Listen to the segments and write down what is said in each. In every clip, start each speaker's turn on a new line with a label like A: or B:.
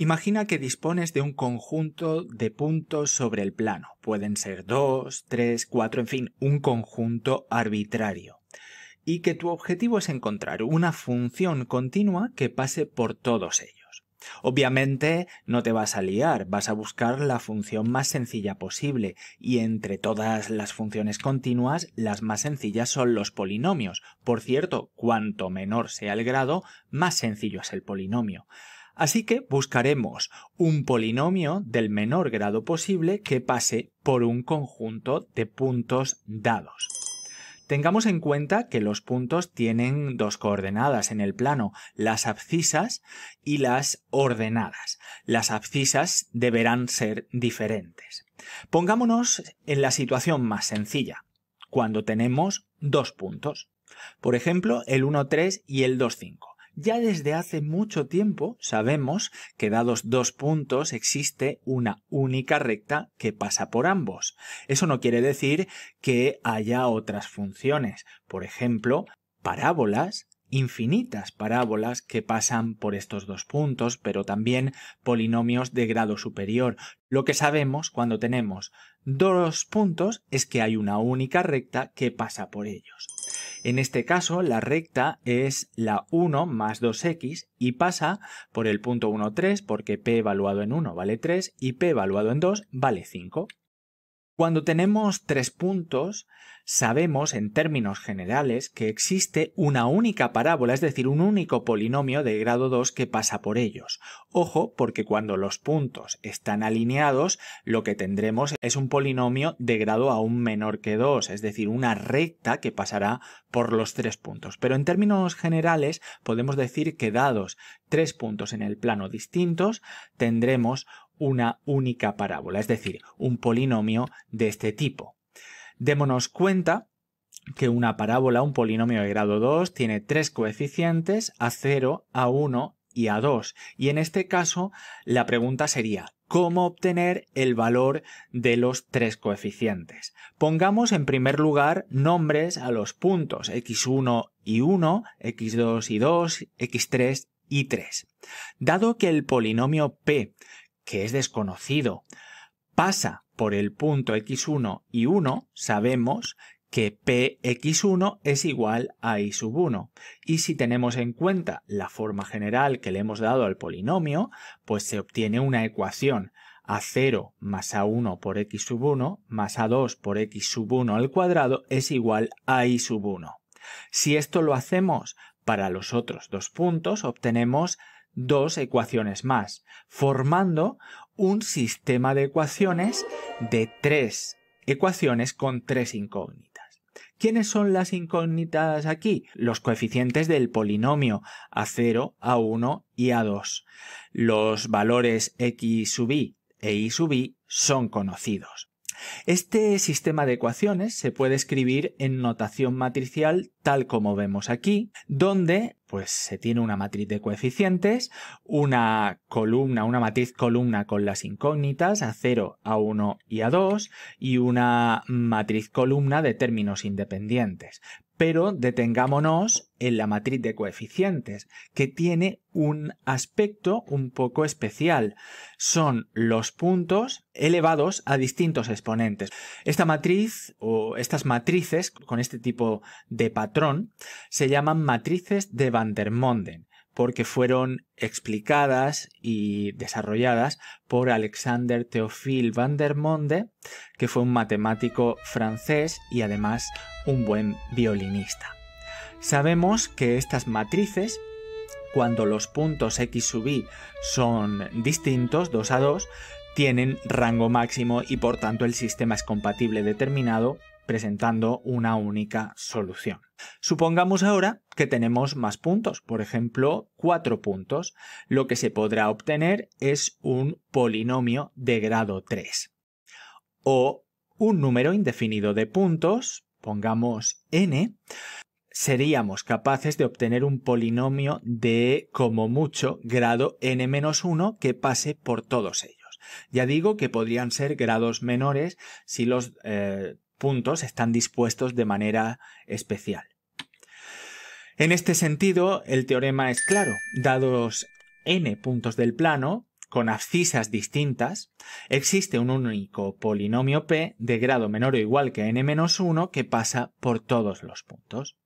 A: Imagina que dispones de un conjunto de puntos sobre el plano. Pueden ser dos, tres, cuatro, en fin, un conjunto arbitrario. Y que tu objetivo es encontrar una función continua que pase por todos ellos. Obviamente no te vas a liar, vas a buscar la función más sencilla posible y entre todas las funciones continuas las más sencillas son los polinomios. Por cierto, cuanto menor sea el grado, más sencillo es el polinomio. Así que buscaremos un polinomio del menor grado posible que pase por un conjunto de puntos dados. Tengamos en cuenta que los puntos tienen dos coordenadas en el plano, las abscisas y las ordenadas. Las abscisas deberán ser diferentes. Pongámonos en la situación más sencilla, cuando tenemos dos puntos. Por ejemplo, el 1, 3 y el 2,5. Ya desde hace mucho tiempo sabemos que dados dos puntos existe una única recta que pasa por ambos. Eso no quiere decir que haya otras funciones, por ejemplo, parábolas infinitas parábolas que pasan por estos dos puntos, pero también polinomios de grado superior. Lo que sabemos cuando tenemos dos puntos es que hay una única recta que pasa por ellos. En este caso, la recta es la 1 más 2x y pasa por el punto 1, 3, porque p evaluado en 1 vale 3 y p evaluado en 2 vale 5. Cuando tenemos tres puntos, sabemos en términos generales que existe una única parábola, es decir, un único polinomio de grado 2 que pasa por ellos. Ojo, porque cuando los puntos están alineados, lo que tendremos es un polinomio de grado aún menor que 2, es decir, una recta que pasará por los tres puntos. Pero en términos generales, podemos decir que dados tres puntos en el plano distintos, tendremos una única parábola, es decir, un polinomio de este tipo. Démonos cuenta que una parábola, un polinomio de grado 2, tiene tres coeficientes, a0, a1 y a2. Y en este caso, la pregunta sería, ¿cómo obtener el valor de los tres coeficientes? Pongamos en primer lugar nombres a los puntos x1 y 1, x2 y 2, x3 y 3. Dado que el polinomio p que es desconocido, pasa por el punto x1 y 1, sabemos que px1 es igual a y sub 1. Y si tenemos en cuenta la forma general que le hemos dado al polinomio, pues se obtiene una ecuación a0 más a1 por x sub 1 más a2 por x sub 1 al cuadrado es igual a y sub 1. Si esto lo hacemos para los otros dos puntos, obtenemos dos ecuaciones más, formando un sistema de ecuaciones de tres ecuaciones con tres incógnitas. ¿Quiénes son las incógnitas aquí? Los coeficientes del polinomio a0, a1 y a2. Los valores x sub i e y sub i son conocidos. Este sistema de ecuaciones se puede escribir en notación matricial tal como vemos aquí, donde pues se tiene una matriz de coeficientes, una columna, una matriz columna con las incógnitas a 0, a 1 y a 2 y una matriz columna de términos independientes pero detengámonos en la matriz de coeficientes, que tiene un aspecto un poco especial. Son los puntos elevados a distintos exponentes. Esta matriz o estas matrices con este tipo de patrón se llaman matrices de Van der Monden porque fueron explicadas y desarrolladas por Alexander Theophil van der Monde, que fue un matemático francés y además un buen violinista. Sabemos que estas matrices, cuando los puntos x sub y son distintos, 2 a 2, tienen rango máximo y por tanto el sistema es compatible determinado presentando una única solución. Supongamos ahora que tenemos más puntos, por ejemplo, cuatro puntos. Lo que se podrá obtener es un polinomio de grado 3 o un número indefinido de puntos, pongamos n, seríamos capaces de obtener un polinomio de como mucho grado n-1 que pase por todos ellos. Ya digo que podrían ser grados menores si los eh, puntos están dispuestos de manera especial. En este sentido, el teorema es claro. Dados n puntos del plano, con abscisas distintas, existe un único polinomio p de grado menor o igual que n-1 que pasa por todos los puntos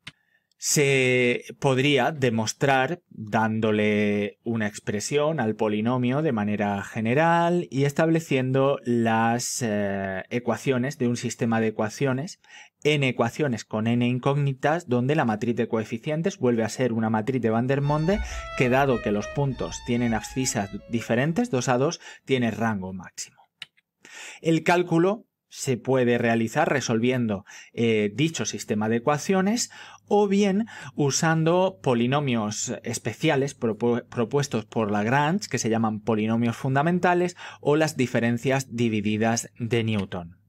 A: se podría demostrar dándole una expresión al polinomio de manera general y estableciendo las eh, ecuaciones de un sistema de ecuaciones, en ecuaciones con n incógnitas, donde la matriz de coeficientes vuelve a ser una matriz de Van der Monde que dado que los puntos tienen abscisas diferentes, 2 a 2 tiene rango máximo. El cálculo se puede realizar resolviendo eh, dicho sistema de ecuaciones o bien usando polinomios especiales propuestos por Lagrange que se llaman polinomios fundamentales o las diferencias divididas de Newton.